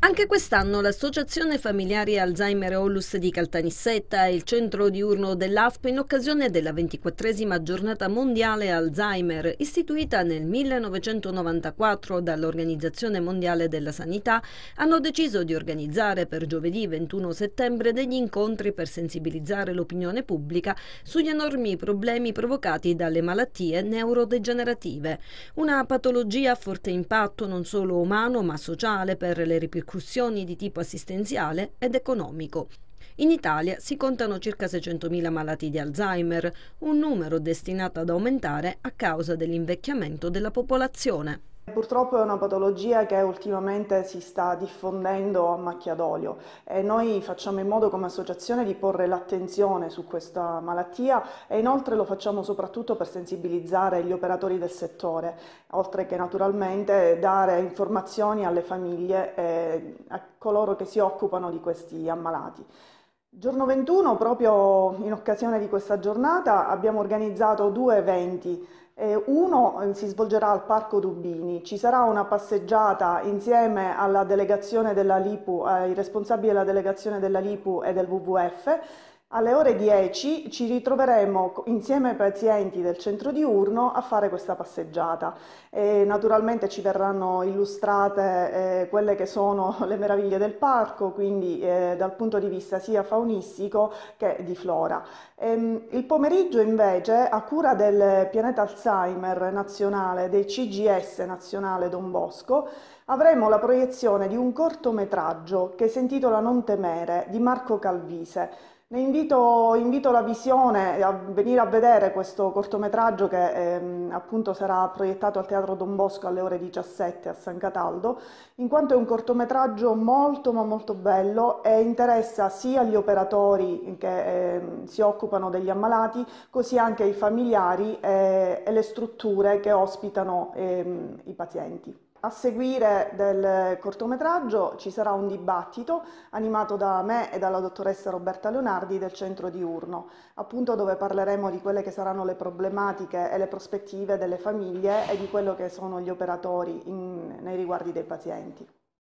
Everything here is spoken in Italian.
Anche quest'anno l'Associazione Familiari Alzheimer Onlus di Caltanissetta e il centro diurno dell'ASP in occasione della 24esima giornata mondiale Alzheimer istituita nel 1994 dall'Organizzazione Mondiale della Sanità hanno deciso di organizzare per giovedì 21 settembre degli incontri per sensibilizzare l'opinione pubblica sugli enormi problemi provocati dalle malattie neurodegenerative, una patologia a forte impatto non solo umano ma sociale per le ripercussioni ripercussioni di tipo assistenziale ed economico. In Italia si contano circa 600.000 malati di Alzheimer, un numero destinato ad aumentare a causa dell'invecchiamento della popolazione. Purtroppo è una patologia che ultimamente si sta diffondendo a macchia d'olio e noi facciamo in modo come associazione di porre l'attenzione su questa malattia e inoltre lo facciamo soprattutto per sensibilizzare gli operatori del settore, oltre che naturalmente dare informazioni alle famiglie e a coloro che si occupano di questi ammalati. Giorno 21, proprio in occasione di questa giornata, abbiamo organizzato due eventi. Uno eh, si svolgerà al Parco Dubini, ci sarà una passeggiata insieme alla delegazione della Lipu, ai eh, responsabili della delegazione della Lipu e del WWF alle ore 10 ci ritroveremo insieme ai pazienti del centro diurno a fare questa passeggiata. E naturalmente ci verranno illustrate eh, quelle che sono le meraviglie del parco, quindi eh, dal punto di vista sia faunistico che di flora. Ehm, il pomeriggio invece, a cura del pianeta Alzheimer nazionale, del CGS nazionale Don Bosco, avremo la proiezione di un cortometraggio che si intitola Non temere di Marco Calvise ne invito, invito, la visione a venire a vedere questo cortometraggio che ehm, appunto sarà proiettato al Teatro Don Bosco alle ore 17 a San Cataldo, in quanto è un cortometraggio molto ma molto bello e interessa sia gli operatori che ehm, si occupano degli ammalati, così anche i familiari eh, e le strutture che ospitano ehm, i pazienti. A seguire del cortometraggio ci sarà un dibattito animato da me e dalla dottoressa Roberta Leonardi del Centro Diurno, appunto dove parleremo di quelle che saranno le problematiche e le prospettive delle famiglie e di quello che sono gli operatori in, nei riguardi dei pazienti.